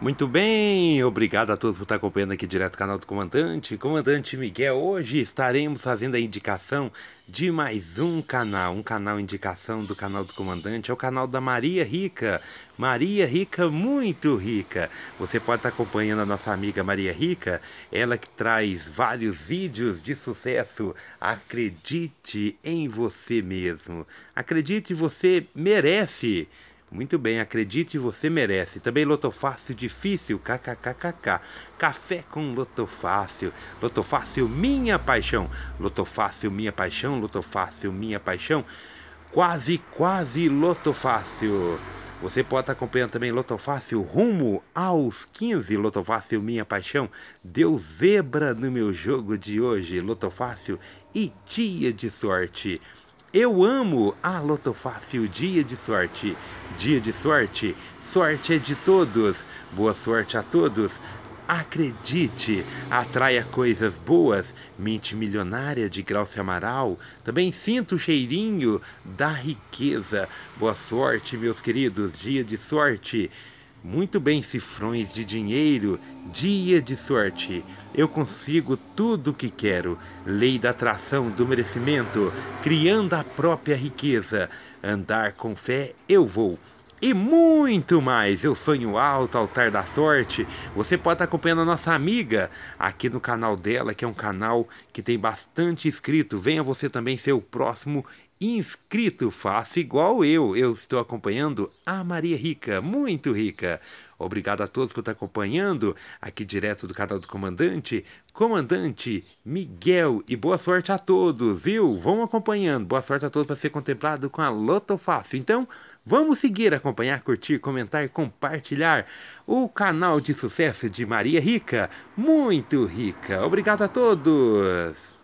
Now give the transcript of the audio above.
Muito bem, obrigado a todos por estar acompanhando aqui direto o canal do Comandante. Comandante Miguel, hoje estaremos fazendo a indicação de mais um canal, um canal indicação do canal do Comandante, é o canal da Maria Rica. Maria Rica, muito rica. Você pode estar acompanhando a nossa amiga Maria Rica, ela que traz vários vídeos de sucesso. Acredite em você mesmo, acredite, você merece. Muito bem, acredite, você merece. Também Lotofácil Difícil, kkkk. Café com Lotofácil. Lotofácil Minha Paixão. Lotofácil Minha Paixão, Lotofácil Minha Paixão. Quase, quase Lotofácil. Você pode estar acompanhando também Lotofácil Rumo aos 15, Lotofácil Minha Paixão. Deu zebra no meu jogo de hoje, Lotofácil e Dia de Sorte. Eu amo a Loto Fácil, dia de sorte. Dia de sorte, sorte é de todos. Boa sorte a todos. Acredite, atraia coisas boas, mente milionária de Graucio Amaral. Também sinto o cheirinho da riqueza. Boa sorte, meus queridos, dia de sorte. Muito bem, cifrões de dinheiro, dia de sorte. Eu consigo tudo o que quero. Lei da atração do merecimento, criando a própria riqueza. Andar com fé, eu vou. E muito mais! Eu sonho alto, altar da sorte. Você pode estar acompanhando a nossa amiga aqui no canal dela, que é um canal que tem bastante inscrito. Venha você também ser o próximo inscrito, faça igual eu. Eu estou acompanhando a Maria Rica, muito rica. Obrigado a todos por estar acompanhando aqui direto do canal do comandante, comandante Miguel e boa sorte a todos, viu? Vão acompanhando. Boa sorte a todos para ser contemplado com a Loto Fácil. Então, vamos seguir, acompanhar, curtir, comentar, compartilhar o canal de sucesso de Maria Rica, muito rica. Obrigado a todos.